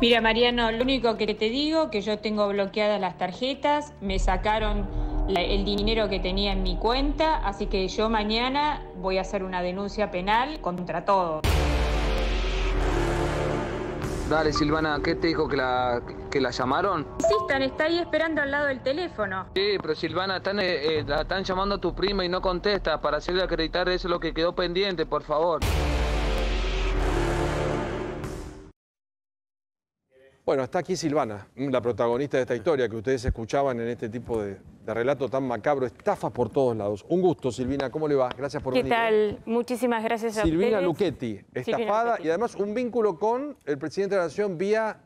Mira, Mariano, lo único que te digo que yo tengo bloqueadas las tarjetas, me sacaron el dinero que tenía en mi cuenta, así que yo mañana voy a hacer una denuncia penal contra todo. Dale, Silvana, ¿qué te dijo que la, que la llamaron? Insistan, está ahí esperando al lado del teléfono. Sí, pero Silvana, están, eh, eh, están llamando a tu prima y no contesta para hacerle acreditar eso lo que quedó pendiente, por favor. Bueno, está aquí Silvana, mm, la protagonista de esta historia que ustedes escuchaban en este tipo de, relato tan macabro, Estafa por todos lados. Un gusto, Silvina, ¿cómo le va? Gracias por venir. ¿Qué tal? Muchísimas gracias a Silvina Luchetti, estafada y además un vínculo con el presidente de la Nación vía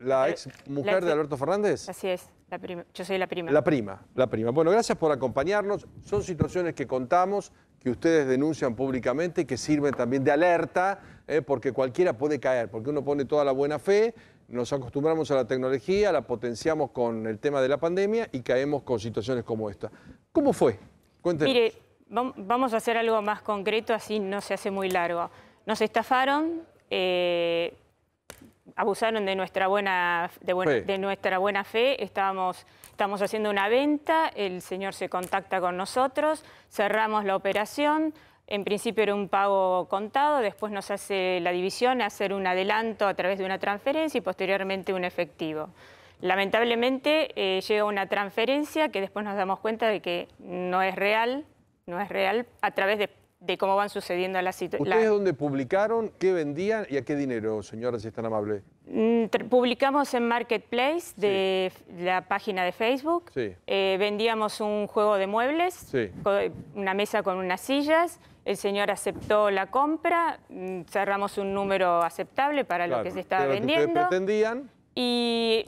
la eh, ex mujer de Alberto Fernández. Así es, yo soy la prima. La prima, la prima. Bueno, gracias por acompañarnos. Son situaciones que contamos, que ustedes denuncian públicamente, que sirven también de alerta, eh, porque cualquiera puede caer, porque uno pone toda la buena fe nos acostumbramos a la tecnología, la potenciamos con el tema de la pandemia y caemos con situaciones como esta. ¿Cómo fue? Cuéntenos. Mire, vamos a hacer algo más concreto, así no se hace muy largo. Nos estafaron, eh, abusaron de nuestra buena de, nuestra buena fe, estábamos, estamos haciendo una venta, el señor se contacta con nosotros, cerramos la operación. En principio era un pago contado, después nos hace la división, hacer un adelanto a través de una transferencia y posteriormente un efectivo. Lamentablemente eh, llega una transferencia que después nos damos cuenta de que no es real, no es real a través de, cómo van sucediendo las situaciones. ¿Ustedes dónde publicaron, qué vendían y a qué dinero, señora, si es tan amable? Mm, publicamos en Marketplace de la página de Facebook. Eh, vendíamos un juego de muebles, una mesa con unas sillas el señor aceptó la compra, mm, cerramos un número aceptable para lo que se estaba vendiendo. pretendían. Y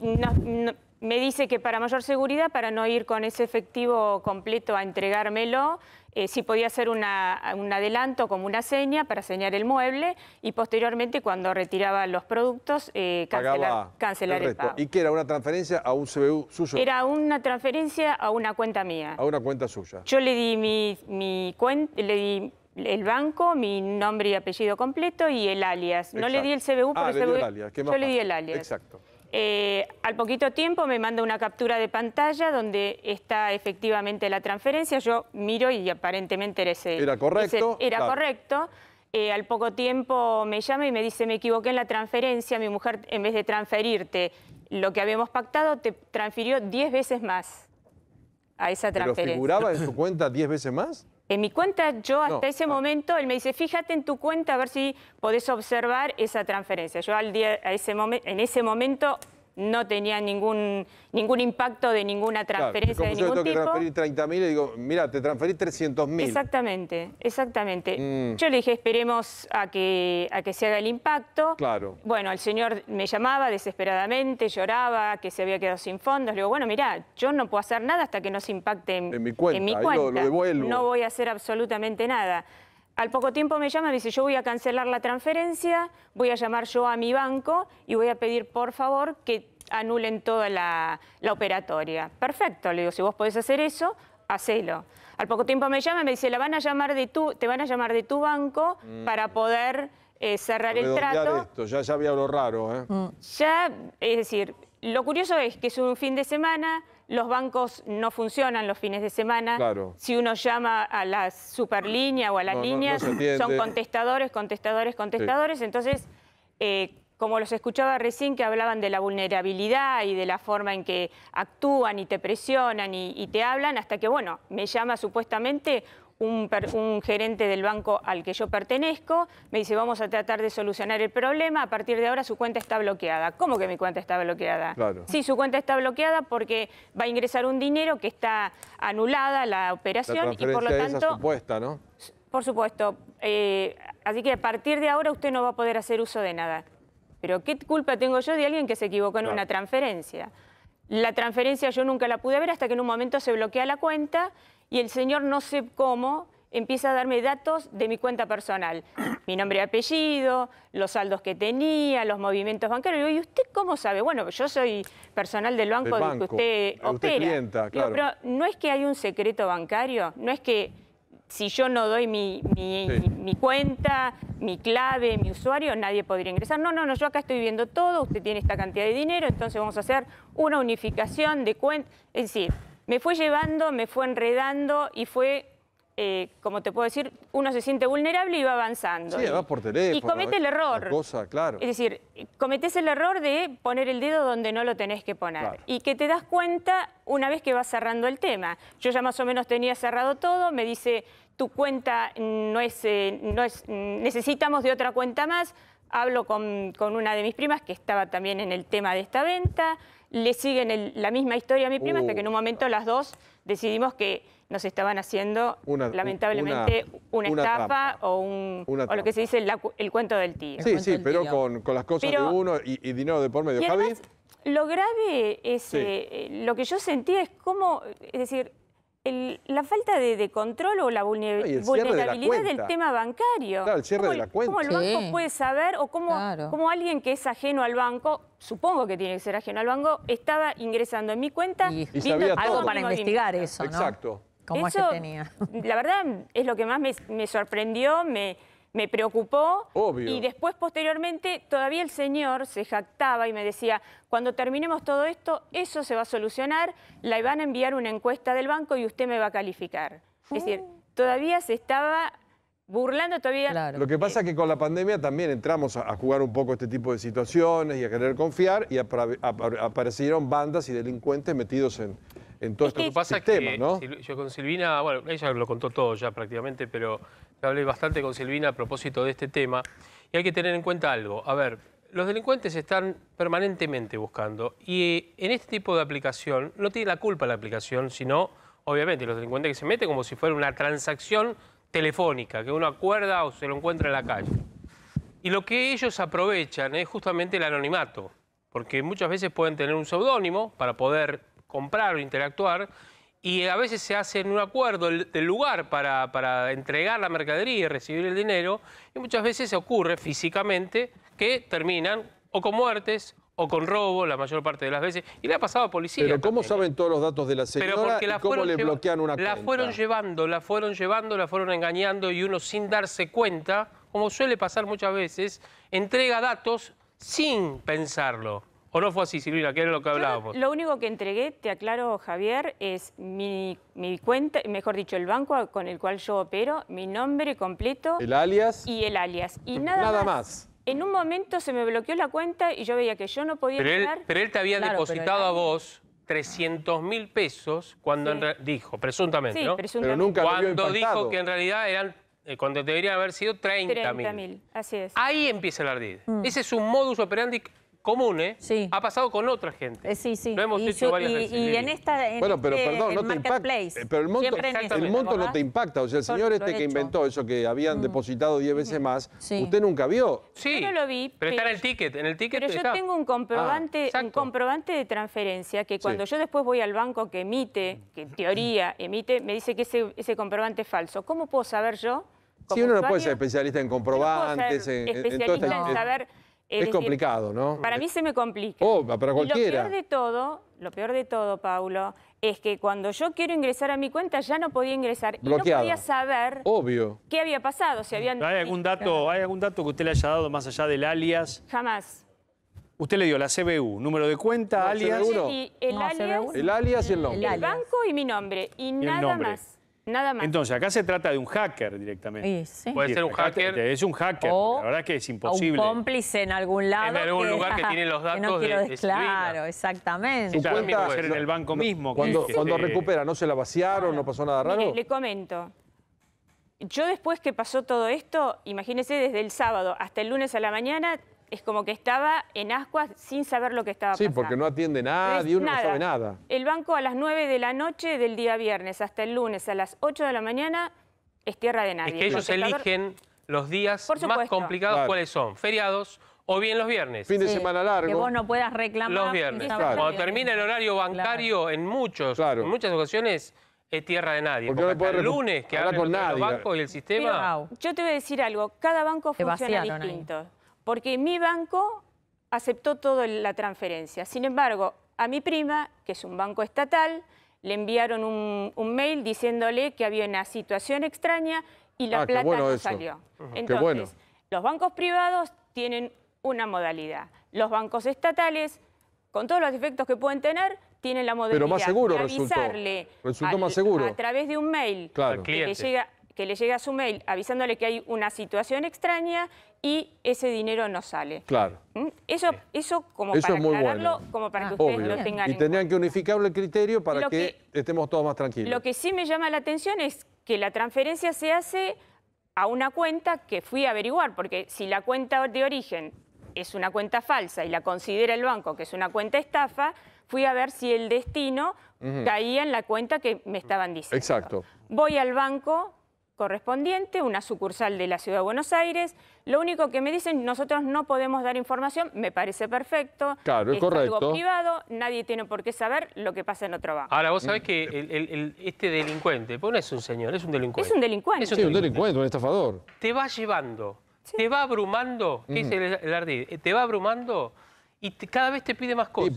me dice que para mayor seguridad, para no ir con ese efectivo completo a entregármelo, eh, si podía hacer un adelanto como una seña para señalar el mueble y posteriormente cuando retiraba los productos eh, cancelar, el, pago. ¿Y qué era? ¿Una transferencia a un CBU suyo? Era una transferencia a una cuenta mía. A una cuenta suya. Yo le di mi, mi cuenta, le di el banco, mi nombre y apellido completo y el alias. No le di el CBU pero ah, yo le di el alias. Exacto. Eh, al poquito tiempo me manda una captura de pantalla donde está efectivamente la transferencia. Yo miro y aparentemente era ese. Era correcto. era correcto. Eh, al poco tiempo me llama y me dice, me equivoqué en la transferencia, mi mujer en vez de transferirte lo que habíamos pactado, te transfirió 10 veces más a esa transferencia. ¿Pero figuraba en su cuenta 10 veces más? En mi cuenta, yo hasta ese momento, él me dice, fíjate en tu cuenta a ver si podés observar esa transferencia. Yo al día, a ese momento en ese momento no tenía ningún, ningún impacto de ninguna transferencia de yo tengo que transferir 30.000 y digo, mira, te transferí 300.000. Exactamente, exactamente. Mm. Yo le dije, esperemos a que, a que se haga el impacto. Claro. Bueno, el señor me llamaba desesperadamente, lloraba, que se había quedado sin fondos. Le digo, bueno, mira, yo no puedo hacer nada hasta que no se impacte en, mi cuenta. En mi cuenta. Lo, lo No voy a hacer absolutamente nada. Al poco tiempo me llama, me dice, yo voy a cancelar la transferencia, voy a llamar yo a mi banco y voy a pedir por favor que anulen toda la, operatoria. Perfecto, le digo, si vos podés hacer eso, hacelo. Al poco tiempo me llama, y me dice, la van a llamar de tu, te van a llamar de tu banco mm. para poder eh, cerrar el trato. Esto, ya, ya había lo raro, ¿eh? mm. Ya, es decir, lo curioso es que es un fin de semana, los bancos no funcionan los fines de semana. Si uno llama a la superlínea o a las líneas, son contestadores, contestadores, contestadores. Entonces, eh, como los escuchaba recién que hablaban de la vulnerabilidad y de la forma en que actúan y te presionan y te hablan, hasta que, bueno, me llama supuestamente un, gerente del banco al que yo pertenezco, me dice vamos a tratar de solucionar el problema, a partir de ahora su cuenta está bloqueada. ¿Cómo que mi cuenta está bloqueada? Sí, su cuenta está bloqueada porque va a ingresar un dinero que está anulada la operación y por lo tanto... ¿no? Por supuesto. Eh, así que a partir de ahora usted no va a poder hacer uso de nada. Pero ¿qué culpa tengo yo de alguien que se equivocó en una transferencia? La transferencia yo nunca la pude ver hasta que en un momento se bloquea la cuenta y el señor no sé cómo empieza a darme datos de mi cuenta personal. Mi nombre y apellido, los saldos que tenía, los movimientos bancarios. Y digo, ¿y usted cómo sabe? Bueno, yo soy personal del banco, donde que usted, opera. pero no es que hay un secreto bancario, no es que si yo no doy mi, mi, mi, cuenta, mi clave, mi usuario, nadie podría ingresar. No, no, no, yo acá estoy viendo todo, usted tiene esta cantidad de dinero, entonces vamos a hacer una unificación de cuentas. Es decir, me fue llevando, me fue enredando y fue, eh, como te puedo decir, uno se siente vulnerable y va avanzando. Sí, y, va por teléfono. Y comete el error. Cosa, claro. Es decir, cometes el error de poner el dedo donde no lo tenés que poner. Y que te das cuenta una vez que vas cerrando el tema. Yo ya más o menos tenía cerrado todo, me dice, tu cuenta no es, eh, no es mm, necesitamos de otra cuenta más hablo con, una de mis primas que estaba también en el tema de esta venta, le siguen la misma historia a mi prima hasta que en un uh. momento las dos decidimos que nos estaban haciendo lamentablemente una, estafa o, un, lo que se dice el, cuento del tío. Sí, sí, pero Con, las cosas de uno y, dinero de por medio. lo grave es eh, eh, lo que yo sentía es cómo, es decir, la falta de, control o la vulnerabilidad del tema bancario. Claro, cierre de la cuenta. ¿Cómo el banco puede saber o cómo, alguien que es ajeno al banco, supongo que tiene que ser ajeno al banco, estaba ingresando en mi cuenta y, algo para investigar eso, ¿no? Exacto. La verdad es lo que más me, me sorprendió, me me preocupó. Y después, posteriormente, todavía el señor se jactaba y me decía, cuando terminemos todo esto, eso se va a solucionar, la van a enviar una encuesta del banco y usted me va a calificar. Es oh. decir, todavía se estaba burlando todavía. Lo que pasa eh, es que con la pandemia también entramos a, jugar un poco este tipo de situaciones y a querer confiar y aparecieron bandas y delincuentes metidos en, en todo este sistema, ¿no? Yo con Silvina, bueno, ella lo contó todo ya prácticamente, pero hablé bastante con Silvina a propósito de este tema, y hay que tener en cuenta algo. A ver, los delincuentes están permanentemente buscando, y eh, en este tipo de aplicación no tiene la culpa la aplicación, sino, obviamente, los delincuentes que se meten como si fuera una transacción telefónica, que uno acuerda o se lo encuentra en la calle. Y lo que ellos aprovechan es justamente el anonimato, porque muchas veces pueden tener un seudónimo para poder comprar o interactuar, y a veces se hace en un acuerdo del lugar para, entregar la mercadería y recibir el dinero, y muchas veces se ocurre físicamente que terminan o con muertes o con robo la mayor parte de las veces. Y le ha pasado a policía. Pero ¿cómo ¿eh? saben todos los datos de la señora la cómo le bloquean una la fueron llevando, la fueron llevando, la fueron engañando y uno sin darse cuenta, como suele pasar muchas veces, entrega datos sin pensarlo. ¿O no fue así, Silvina? ¿Qué era lo que hablábamos? lo único que entregué, te aclaro, Javier, es mi, mi, cuenta, mejor dicho, el banco con el cual yo opero, mi nombre completo. ¿El alias? Y el alias. Y nada, más. En un momento se me bloqueó la cuenta y yo veía que yo no podía pero Él, pero él te había depositado a vos 300 mil pesos cuando dijo, presuntamente, sí, presuntamente. Pero nunca cuando dijo que en realidad eran, eh, cuando deberían haber sido 30 mil. así es. Ahí empieza el ardid. Mm. Ese es un modus operandi común, ¿eh? Sí. Ha pasado con otra gente. Eh, sí, sí. Lo hemos y varias veces. Y en esta. bueno, pero este perdón, no te impacta. Pero el monto, no te impacta. O sea, el señor este que inventó eso que habían depositado 10 veces más, usted nunca vio. Sí. Yo no lo vi. Pero, está en el ticket. En el ticket pero yo tengo un ah, comprobante, un comprobante de transferencia que cuando yo después voy al banco que emite, que en teoría emite, me dice que ese, comprobante es falso. ¿Cómo puedo saber yo? Si uno no puede ser especialista en comprobantes, en, especialista en saber es, complicado, ¿no? Para mí se me complica. Oh, para cualquiera. lo peor de todo, lo peor de todo, Paulo, es que cuando yo quiero ingresar a mi cuenta ya no podía ingresar y no podía saber Obvio. qué había pasado, si habían... ¿Hay algún, dato, ¿Hay algún dato que usted le haya dado más allá del alias? Jamás. Usted le dio la CBU, número de cuenta, alias... el, alias el y el banco y mi nombre, y, nada más. Nada más. Entonces, acá se trata de un hacker directamente. Puede ser un hacker. Es un hacker. la verdad es que es imposible. Un cómplice en algún lado. En algún lugar que tiene los datos no quiero Claro, exactamente. Su cuenta ser en el banco mismo. Este cuando, recupera, ¿no se la vaciaron? ¿No pasó nada raro? le comento. Yo después que pasó todo esto, imagínense desde el sábado hasta el lunes a la mañana, es como que estaba en ascuas sin saber lo que estaba pasando. Sí, porque no atiende nadie, uno no sabe nada. El banco a las 9 de la noche del día viernes hasta el lunes a las 8 de la mañana es tierra de nadie. Es que ellos eligen los días más complicados cuáles son, feriados o bien los viernes. Fin de semana largo. Que vos no puedas reclamar. Los viernes. Cuando termina el horario bancario en, muchos, en muchas ocasiones es tierra de nadie. Porque, el lunes que habla con los bancos y el sistema... yo te voy a decir algo, cada banco funciona distinto porque mi banco aceptó toda la transferencia. Sin embargo, a mi prima, que es un banco estatal, le enviaron un, mail diciéndole que había una situación extraña y la ah, plata no salió. Entonces, los bancos privados tienen una modalidad. Los bancos estatales, con todos los defectos que pueden tener, tienen la modalidad más de avisarle a, través de un mail que llega que le llegue a su mail avisándole que hay una situación extraña y ese dinero no sale. Claro. ¿Mm? Eso, eso como para como para que ah. ustedes lo tengan. Y tendrían que unificar el criterio para que, estemos todos más tranquilos. Lo que sí me llama la atención es que la transferencia se hace a una cuenta que fui a averiguar, porque si la cuenta de origen es una cuenta falsa y la considera el banco que es una cuenta estafa, fui a ver si el destino caía en la cuenta que me estaban diciendo. Exacto. Voy al banco, correspondiente, una sucursal de la Ciudad de Buenos Aires. Lo único que me dicen, nosotros no podemos dar información, me parece perfecto. Claro, es correcto. algo privado, nadie tiene por qué saber lo que pasa en otro banco. Ahora, vos sabés mm. que este delincuente, pues no es un señor, es un delincuente. Es un delincuente. Es un, estafador. Te va llevando, te va abrumando, ¿qué dice mm. el, ardid? Eh, te va abrumando y cada vez te pide más cosas.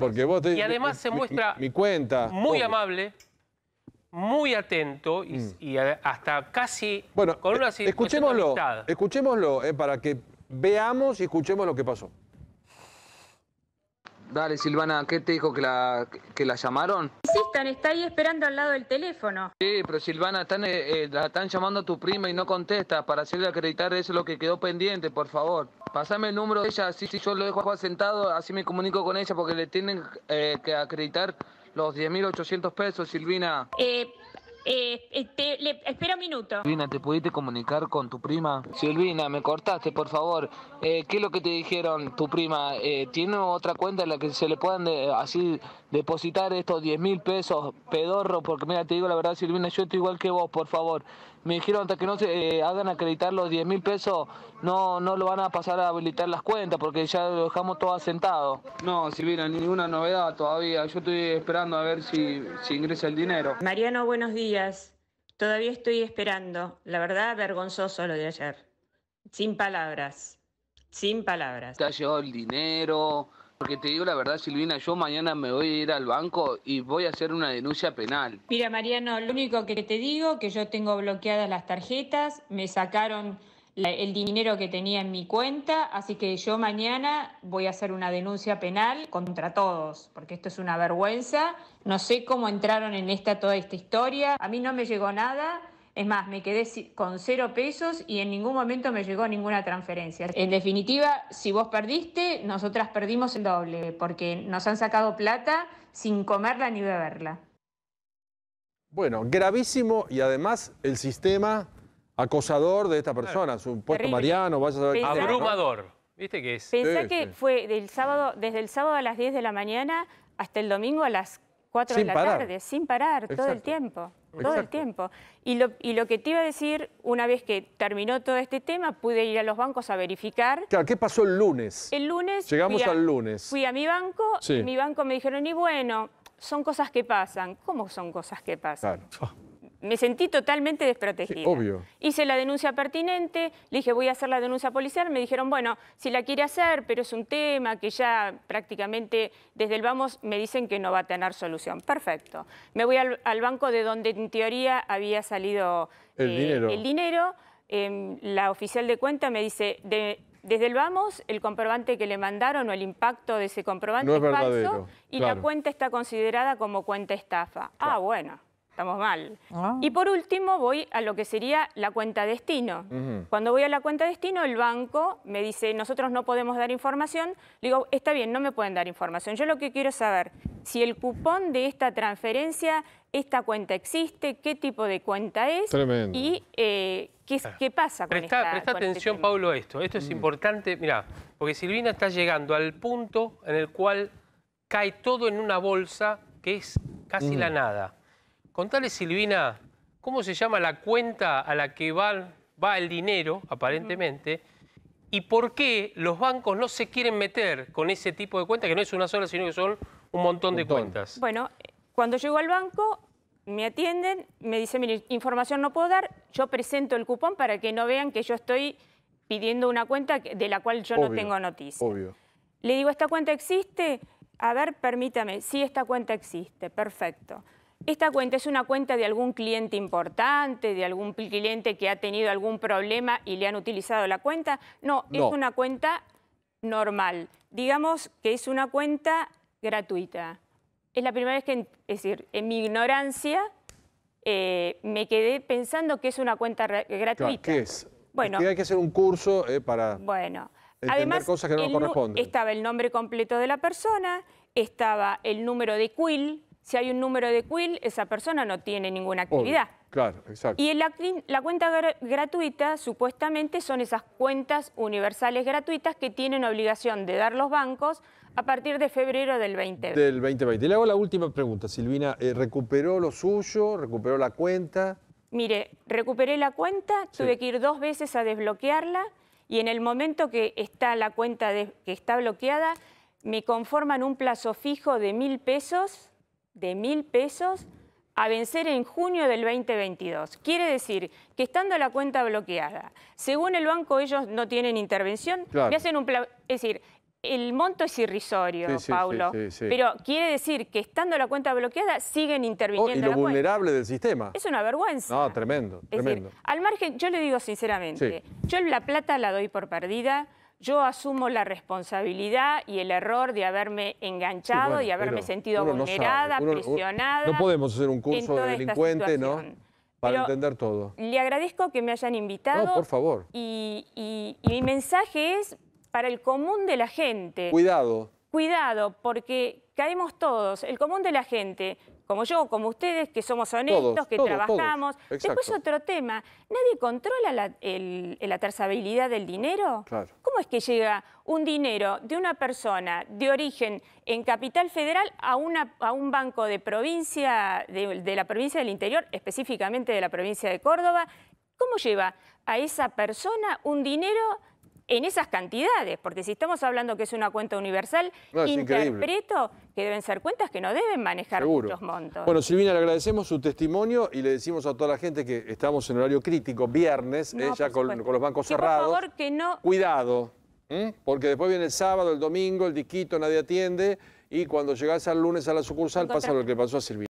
y además se muestra muy amable muy atento y, mm. hasta casi bueno, con una eh, escuchémoslo, escuchémoslo eh, para que veamos y escuchemos lo que pasó. Dale, Silvana, ¿qué te dijo que la, que la llamaron? Insistan, está ahí esperando al lado del teléfono. Sí, pero Silvana, están, eh, la están llamando a tu prima y no contesta. Para hacerle acreditar eso lo que quedó pendiente, por favor. Pasame el número de ella, así yo lo dejo sentado, así me comunico con ella porque le tienen que acreditar los 10.800 pesos, Silvina? Eh, eh, eh espera un minuto. Silvina, ¿te pudiste comunicar con tu prima? Silvina, me cortaste, por favor. Eh, ¿Qué es lo que te dijeron tu prima? Eh, ¿Tiene otra cuenta en la que se le puedan así depositar estos 10 mil pesos, pedorro? Porque mira, te digo la verdad, Silvina, yo estoy igual que vos, por favor. Me dijeron hasta que no se hagan acreditar los 10 mil pesos, no, no lo van a pasar a habilitar las cuentas porque ya lo dejamos todo asentado. No, Silvina, ninguna novedad todavía. Yo estoy esperando a ver si, si ingresa el dinero. Mariano, buenos días. Todavía estoy esperando. La verdad, vergonzoso lo de ayer. Sin palabras. Sin palabras. llevado el dinero. Porque te digo la verdad, Silvina, yo mañana me voy a ir al banco y voy a hacer una denuncia penal. Mira, Mariano, lo único que te digo, que yo tengo bloqueadas las tarjetas, me sacaron el dinero que tenía en mi cuenta, así que yo mañana voy a hacer una denuncia penal contra todos, porque esto es una vergüenza. No sé cómo entraron en esta toda esta historia. A mí no me llegó nada. Es más, me quedé con cero pesos y en ningún momento me llegó ninguna transferencia. En definitiva, si vos perdiste, nosotras perdimos el doble, porque nos han sacado plata sin comerla ni beberla. Bueno, gravísimo y además el sistema acosador de esta persona, su puesto Mariano, vaya a saber. Abrumador, ¿viste qué es? Pensá que fue del sábado, desde el sábado a las 10 de la mañana hasta el domingo a las 4 de la tarde, sin parar, todo el tiempo. Todo el tiempo. Y lo, y lo, que te iba a decir, una vez que terminó todo este tema, pude ir a los bancos a verificar. Claro, ¿qué pasó el lunes? El lunes. Llegamos al lunes. Fui a mi banco, mi banco me dijeron, y bueno, son cosas que pasan. ¿Cómo son cosas que pasan? Claro me sentí totalmente desprotegida. obvio. Hice la denuncia pertinente, le dije voy a hacer la denuncia policial, me dijeron, bueno, si la quiere hacer, pero es un tema que ya prácticamente desde el vamos me dicen que no va a tener solución. Perfecto. Me voy al, banco de donde en teoría había salido el eh, dinero. Em, la oficial de cuenta me dice, desde el vamos, el comprobante que le mandaron o el impacto de ese comprobante es, falso y la cuenta está considerada como cuenta estafa. Ah, bueno estamos mal. Ah. Y por último voy a lo que sería la cuenta destino. Cuando voy a la cuenta destino, el banco me dice, nosotros no podemos dar información. Le digo, está bien, no me pueden dar información. Yo lo que quiero saber, si el cupón de esta transferencia, esta cuenta existe, qué tipo de cuenta es y eh, ¿qué, pasa con presta, esta Presta atención, Pablo, a esto. Esto es mm. importante, mira, porque Silvina está llegando al punto en el cual cae todo en una bolsa que es casi la mm. nada. Contale, Silvina, cómo se llama la cuenta a la que va, el dinero, aparentemente, y por qué los bancos no se quieren meter con ese tipo de cuentas, que no es una sola, sino que son un montón de cuentas. Bueno, cuando llego al banco, me atienden, me dicen, mire, información no puedo dar, yo presento el cupón para que no vean que yo estoy pidiendo una cuenta de la cual yo no tengo noticia. Obvio. Le digo, ¿esta cuenta existe? A ver, permítame, sí, esta cuenta existe, perfecto esta cuenta es una cuenta de algún cliente importante, de algún cliente que ha tenido algún problema y le han utilizado la cuenta. No, es una cuenta normal. Digamos que es una cuenta gratuita. Es la primera vez que, es decir, en mi ignorancia eh, me quedé pensando que es una cuenta gratuita. ¿Qué es? Bueno, que hay que hacer un curso eh, para bueno, entender además, cosas que no corresponden. Estaba el nombre completo de la persona, estaba el número de quill, si hay un número de quill, esa persona no tiene ninguna actividad. claro, exacto. Y la, cuenta gratuita, supuestamente, son esas cuentas universales gratuitas que tienen obligación de dar los bancos a partir de febrero del 2020. Del 2020. Le hago la última pregunta, Silvina. Eh, ¿Recuperó lo suyo? ¿Recuperó la cuenta? Mire, recuperé la cuenta, tuve que ir dos veces a desbloquearla y en el momento que está la cuenta que está bloqueada, me conforman un plazo fijo de mil pesos de mil pesos a vencer en junio del 2022. Quiere decir que estando la cuenta bloqueada, según el banco ellos no tienen intervención, hacen un Es decir, el monto es irrisorio, Paulo, pero quiere decir que estando la cuenta bloqueada siguen interviniendo. Oh, y lo vulnerable del sistema. Es una vergüenza. No, tremendo, tremendo. al margen, yo le digo sinceramente, yo la plata la doy por perdida, yo asumo la responsabilidad y el error de haberme enganchado y haberme sentido vulnerada, no presionada. No podemos hacer un curso de delincuente, ¿no? Para entender todo. Le agradezco que me hayan invitado. No, por favor. y mi mensaje es para el común de la gente. Cuidado. Cuidado, porque caemos todos. El común de la gente como yo, como ustedes, que somos honestos, que trabajamos. Después otro tema, ¿nadie controla la, el, trazabilidad del dinero? ¿Cómo es que llega un dinero de una persona de origen en Capital Federal a, un banco de provincia, de la provincia del interior, específicamente de la provincia de Córdoba? ¿Cómo lleva a esa persona un dinero en esas cantidades, porque si estamos hablando que es una cuenta universal, interpreto que deben ser cuentas que no deben manejar Seguro. muchos montos. Bueno, Silvina, le agradecemos su testimonio y le decimos a toda la gente que estamos en horario crítico, viernes, eh, ya con, los bancos cerrados. Por favor, no... Cuidado, porque después viene el sábado, el domingo, el disquito, nadie atiende, y cuando llegás al lunes a la sucursal pasa lo que pasó a Silvina.